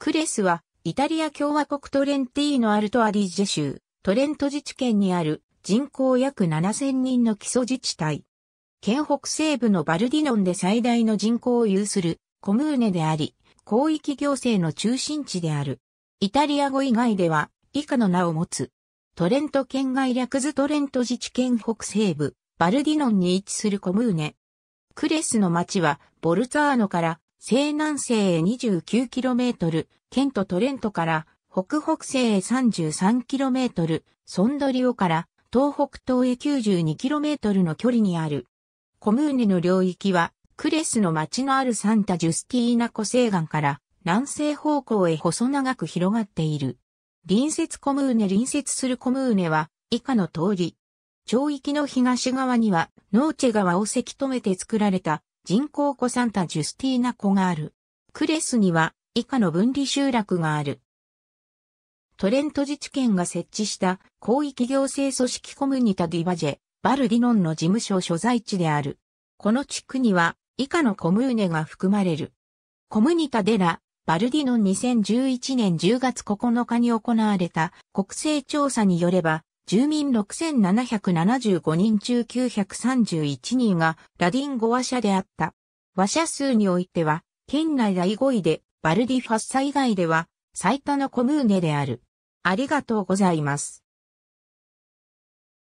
クレスは、イタリア共和国トレンティーノ・アルト・アディジェ州、トレント自治県にある人口約7000人の基礎自治体。県北西部のバルディノンで最大の人口を有するコムーネであり、広域行政の中心地である。イタリア語以外では以下の名を持つ。トレント県外略図トレント自治県北西部、バルディノンに位置するコムーネ。クレスの町はボルツァーノから西南西へ 29km、ケント・トレントから北北西へ 33km、ソンドリオから東北東へ 92km の距離にある。コムーネの領域は、クレスの町のあるサンタ・ジュスティーナ湖西岸から南西方向へ細長く広がっている。隣接コムーネ隣接するコムーネは以下の通り。町域の東側には、ノーチェ川をせき止めて作られた人口コサンタジュスティーナ湖がある。クレスには以下の分離集落がある。トレント自治県が設置した広域行政組織コムニタディバジェ、バルディノンの事務所所在地である。この地区には以下のコムーネが含まれる。コムニタデラ、バルディノン2011年10月9日に行われた国勢調査によれば、住民6775人中931人がラディン語話者であった。和社数においては、県内第5位で、バルディファッサ以外では、最多のコムーネである。ありがとうございます。